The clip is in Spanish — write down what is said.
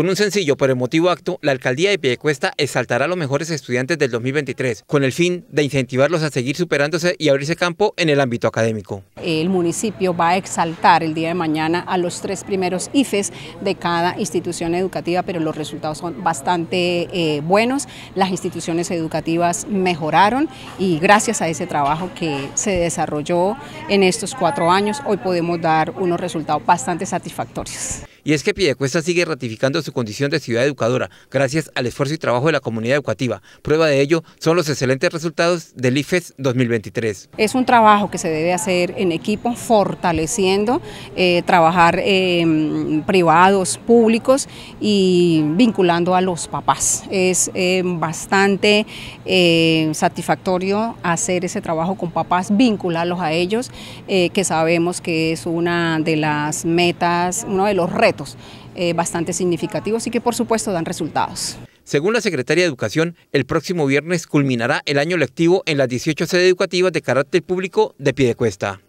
Con un sencillo pero emotivo acto, la alcaldía de Piedecuesta exaltará a los mejores estudiantes del 2023, con el fin de incentivarlos a seguir superándose y abrirse campo en el ámbito académico. El municipio va a exaltar el día de mañana a los tres primeros IFES de cada institución educativa, pero los resultados son bastante eh, buenos. Las instituciones educativas mejoraron y gracias a ese trabajo que se desarrolló en estos cuatro años, hoy podemos dar unos resultados bastante satisfactorios. Y es que Piedecuesta sigue ratificando su condición de ciudad educadora, gracias al esfuerzo y trabajo de la comunidad educativa. Prueba de ello son los excelentes resultados del IFES 2023. Es un trabajo que se debe hacer en equipo, fortaleciendo, eh, trabajar eh, privados, públicos y vinculando a los papás. Es eh, bastante satisfactorio hacer ese trabajo con papás, vincularlos a ellos, que sabemos que es una de las metas, uno de los retos eh, bastante significativos y que por supuesto dan resultados. Según la Secretaría de Educación, el próximo viernes culminará el año lectivo en las 18 sedes educativas de carácter público de Piedecuesta.